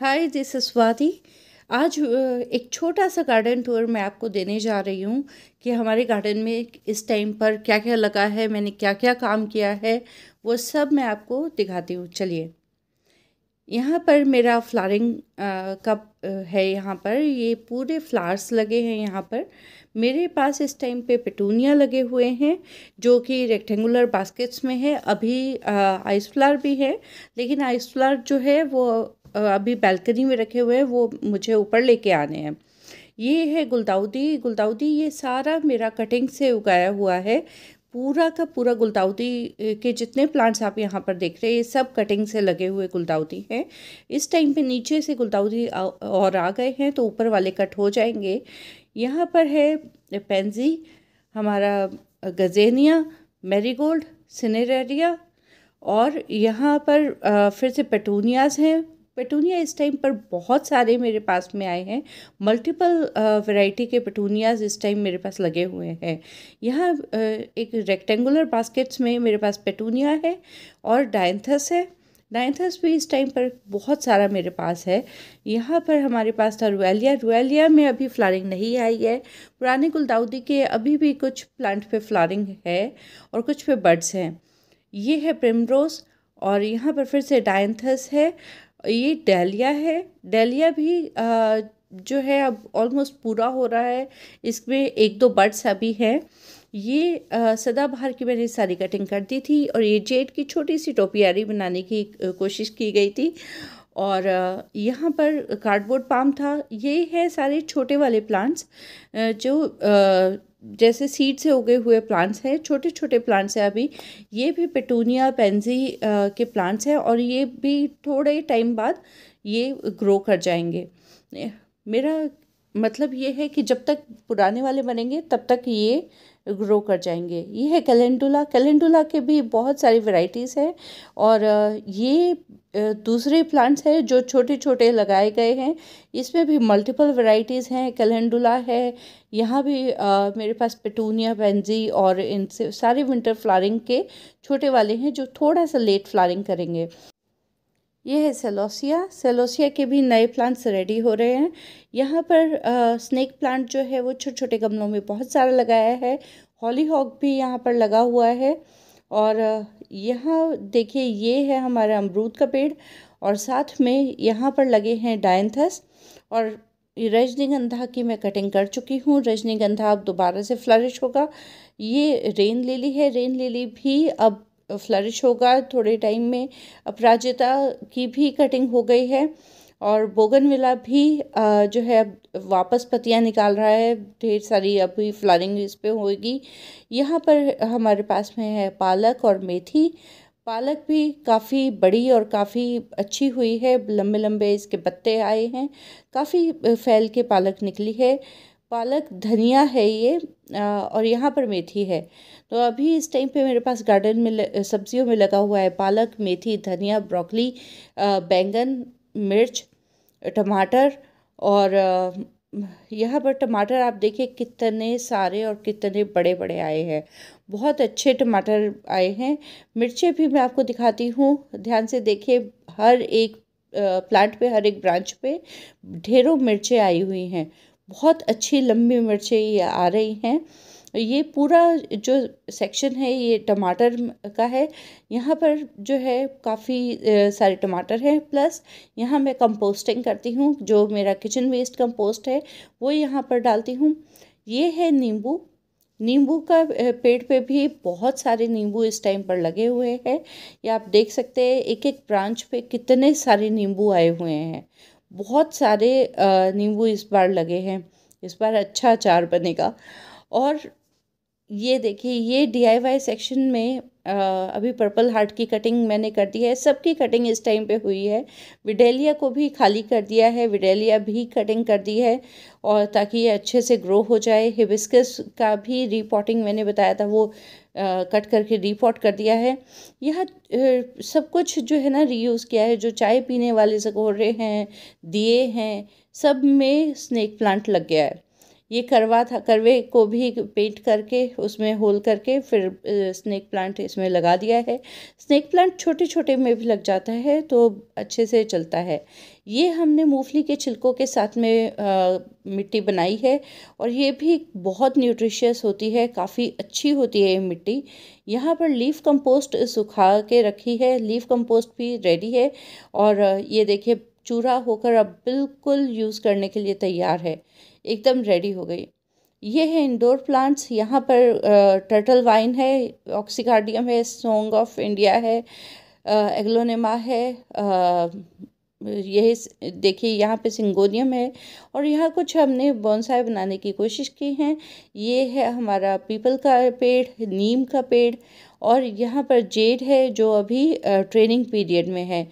hi this Swati आज एक छोटा सा गार्डन टूर मैं आपको देने जा रही हूँ कि हमारे गार्डन में इस टाइम पर क्या क्या लगा है मैंने क्या क्या काम किया है वो सब मैं आपको दिखाती हूँ चलिए यहाँ पर मेरा फ्लारिंग कप है यहाँ पर ये पूरे फ्लावर्स लगे हैं यहाँ पर मेरे पास इस टाइम पे पेटूनिया लगे हुए हैं जो कि रेक्टेंगुलर बास्केट्स में है अभी आइस फ्लावर भी है लेकिन आइस फ्लावर जो है वो अभी बैल्कनी में रखे हुए हैं वो मुझे ऊपर लेके आने हैं ये है गुलदाउदी गुलदाउदी ये सारा मेरा कटिंग से उगाया हुआ है पूरा का पूरा गुलदाउदी के जितने प्लांट्स आप यहाँ पर देख रहे हैं ये सब कटिंग से लगे हुए गुलदाउदी हैं इस टाइम पे नीचे से गुलदाउदी और आ गए हैं तो ऊपर वाले कट हो जाएंगे यहाँ पर है पेंजी हमारा गजेनिया मैरीगोल्ड सिनेरेरिया और यहाँ पर फिर से पेटूनियाज हैं पेटूनिया इस टाइम पर बहुत सारे मेरे पास में आए हैं मल्टीपल वैरायटी uh, के पेटूनियाज इस टाइम मेरे पास लगे हुए हैं यहाँ uh, एक रेक्टेंगुलर बास्केट्स में मेरे पास पेटूनिया है और डायंथस है डायंथस भी इस टाइम पर बहुत सारा मेरे पास है यहाँ पर हमारे पास था रुएलिया रुएलिया में अभी फ्लारिंग नहीं आई है पुराने गुलदाउदी के अभी भी कुछ प्लांट पे फ्लारिंग है और कुछ पे बर्ड्स हैं ये है प्रेमरोज और यहाँ पर फिर से डायंथस है ये डेलिया है डहलिया भी आ, जो है अब ऑलमोस्ट पूरा हो रहा है इसमें एक दो बर्ड्स अभी हैं ये आ, सदाबहार की मैंने सारी कटिंग कर दी थी और ये जेड की छोटी सी टोपियारी बनाने की कोशिश की गई थी और यहाँ पर कार्डबोर्ड पाम था ये है सारे छोटे वाले प्लांट्स जो जैसे सीड से उगे हुए प्लांट्स हैं छोटे छोटे प्लांट्स हैं अभी ये भी पेटूनिया पेंजी के प्लांट्स हैं और ये भी थोड़े टाइम बाद ये ग्रो कर जाएंगे मेरा मतलब ये है कि जब तक पुराने वाले बनेंगे तब तक ये ग्रो कर जाएंगे ये है कैलेंडुला कैलेंडुला के भी बहुत सारी वैरायटीज़ हैं और ये दूसरे प्लांट्स हैं जो छोटे छोटे लगाए गए हैं इसमें भी मल्टीपल वैरायटीज़ हैं कैलेंडुला है यहाँ भी आ, मेरे पास पेटूनिया बेंजी और इनसे सारे विंटर फ्लारिंग के छोटे वाले हैं जो थोड़ा सा लेट फ्लारिंग करेंगे ये है सेलोसिया सेलोसिया के भी नए प्लांट्स रेडी हो रहे हैं यहाँ पर आ, स्नेक प्लांट जो है वो छोटे छोटे गमलों में बहुत सारा लगाया है हॉली हॉक भी यहाँ पर लगा हुआ है और यहाँ देखिए ये है हमारा अमरूद का पेड़ और साथ में यहाँ पर लगे हैं डायंथस और रजनीगंधा की मैं कटिंग कर चुकी हूँ रजनीगंधा अब दोबारा से फ्लरिश होगा ये रेन लिली है रेन लिली भी अब फ्लरिश होगा थोड़े टाइम में अपराजिता की भी कटिंग हो गई है और बोगनविला भी जो है अब वापस पतियाँ निकाल रहा है ढेर सारी अभी फ्लारिंग इस पर होगी यहाँ पर हमारे पास में है पालक और मेथी पालक भी काफ़ी बड़ी और काफ़ी अच्छी हुई है लंबे लंबे इसके पत्ते आए हैं काफ़ी फैल के पालक निकली है पालक धनिया है ये और यहाँ पर मेथी है तो अभी इस टाइम पे मेरे पास गार्डन में सब्जियों में लगा हुआ है पालक मेथी धनिया ब्रोकली बैंगन मिर्च टमाटर और यहाँ पर टमाटर आप देखिए कितने सारे और कितने बड़े बड़े आए हैं बहुत अच्छे टमाटर आए हैं मिर्चें भी मैं आपको दिखाती हूँ ध्यान से देखिए हर एक प्लांट पे हर एक ब्रांच पे ढेरों मिर्चें आई हुई हैं बहुत अच्छी लंबी मिर्चें ये आ रही हैं ये पूरा जो सेक्शन है ये टमाटर का है यहाँ पर जो है काफ़ी सारे टमाटर हैं प्लस यहाँ मैं कंपोस्टिंग करती हूँ जो मेरा किचन वेस्ट कंपोस्ट है वो यहाँ पर डालती हूँ ये है नींबू नींबू का पेड़ पे भी बहुत सारे नींबू इस टाइम पर लगे हुए हैं या आप देख सकते हैं एक एक ब्रांच पे कितने सारे नींबू आए हुए हैं बहुत सारे नींबू इस बार लगे हैं इस बार अच्छा अचार बनेगा और ये देखिए ये डी आई वाई सेक्शन में अभी पर्पल हार्ट की कटिंग मैंने कर दी है सबकी कटिंग इस टाइम पे हुई है विडेलिया को भी खाली कर दिया है विडेलिया भी कटिंग कर दी है और ताकि ये अच्छे से ग्रो हो जाए हिबिस्कस का भी रिपोर्टिंग मैंने बताया था वो आ, कट करके रिपोर्ट कर दिया है यह सब कुछ जो है ना रीयूज़ किया है जो चाय पीने वाले सकोरे हैं दिए हैं सब में स्नैक प्लांट लग गया है ये करवा था करवे को भी पेंट करके उसमें होल करके फिर स्नैक प्लांट इसमें लगा दिया है स्नैक प्लांट छोटे छोटे में भी लग जाता है तो अच्छे से चलता है ये हमने मूंगफली के छिलकों के साथ में आ, मिट्टी बनाई है और ये भी बहुत न्यूट्रिशियस होती है काफ़ी अच्छी होती है ये मिट्टी यहाँ पर लीफ कंपोस्ट सुखा के रखी है लीफ कंपोस्ट भी रेडी है और ये देखिए चूरा होकर अब बिल्कुल यूज़ करने के लिए तैयार है एकदम रेडी हो गई ये है इंडोर प्लांट्स यहाँ पर टर्टल वाइन है ऑक्सीकार्डियम है सोंग ऑफ इंडिया है एग्लोनेमा है यही देखिए यहाँ पे सिंगोनियम है और यहाँ कुछ हमने बॉन्साई बनाने की कोशिश की है ये है हमारा पीपल का पेड़ नीम का पेड़ और यहाँ पर जेड है जो अभी ट्रेनिंग पीरियड में है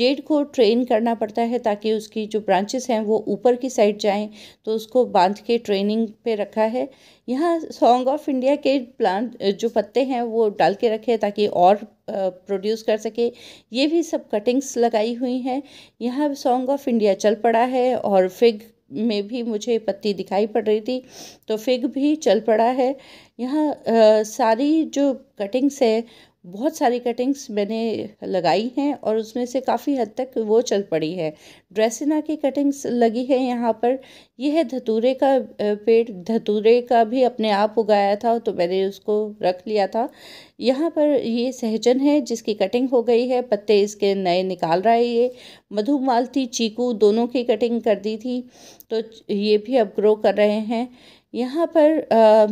जेड को ट्रेन करना पड़ता है ताकि उसकी जो ब्रांचेस हैं वो ऊपर की साइड जाएं तो उसको बांध के ट्रेनिंग पे रखा है यहाँ सॉन्ग ऑफ इंडिया के प्लांट जो पत्ते हैं वो डाल के रखे ताकि और प्रोड्यूस कर सके ये भी सब कटिंग्स लगाई हुई हैं यहाँ सॉन्ग ऑफ इंडिया चल पड़ा है और फिग में भी मुझे पत्ती दिखाई पड़ रही थी तो फिग भी चल पड़ा है यहाँ सारी जो कटिंग्स है बहुत सारी कटिंग्स मैंने लगाई हैं और उसमें से काफ़ी हद तक वो चल पड़ी है ड्रेसिना की कटिंग्स लगी है यहाँ पर यह है धतूरे का पेड़ धतूरे का भी अपने आप उगाया था तो मैंने उसको रख लिया था यहाँ पर ये सहजन है जिसकी कटिंग हो गई है पत्ते इसके नए निकाल रहा है ये मधु मालती चीकू दोनों की कटिंग कर दी थी तो ये भी अब ग्रो कर रहे हैं यहाँ पर आ,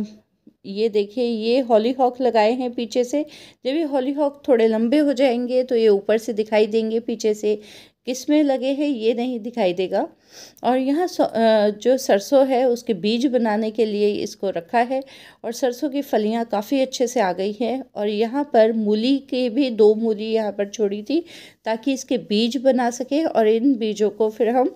ये देखिए ये हॉली हॉक लगाए हैं पीछे से जब ये हॉली हॉक थोड़े लंबे हो जाएंगे तो ये ऊपर से दिखाई देंगे पीछे से किस में लगे हैं ये नहीं दिखाई देगा और यहाँ जो सरसों है उसके बीज बनाने के लिए इसको रखा है और सरसों की फलियाँ काफ़ी अच्छे से आ गई हैं और यहाँ पर मूली की भी दो मूली यहाँ पर छोड़ी थी ताकि इसके बीज बना सके और इन बीजों को फिर हम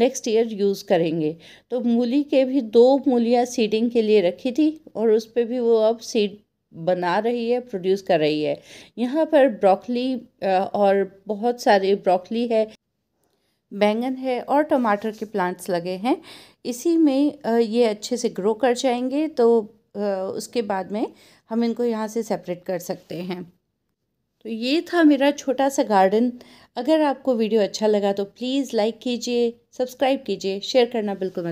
नेक्स्ट ईयर यूज़ करेंगे तो मूली के भी दो मूलियाँ सीडिंग के लिए रखी थी और उस पर भी वो अब सीड बना रही है प्रोड्यूस कर रही है यहाँ पर ब्रोकली और बहुत सारे ब्रोकली है बैंगन है और टमाटर के प्लांट्स लगे हैं इसी में ये अच्छे से ग्रो कर जाएंगे तो उसके बाद में हम इनको यहाँ से सेपरेट कर सकते हैं तो ये था मेरा छोटा सा गार्डन अगर आपको वीडियो अच्छा लगा तो प्लीज़ लाइक कीजिए सब्सक्राइब कीजिए शेयर करना बिल्कुल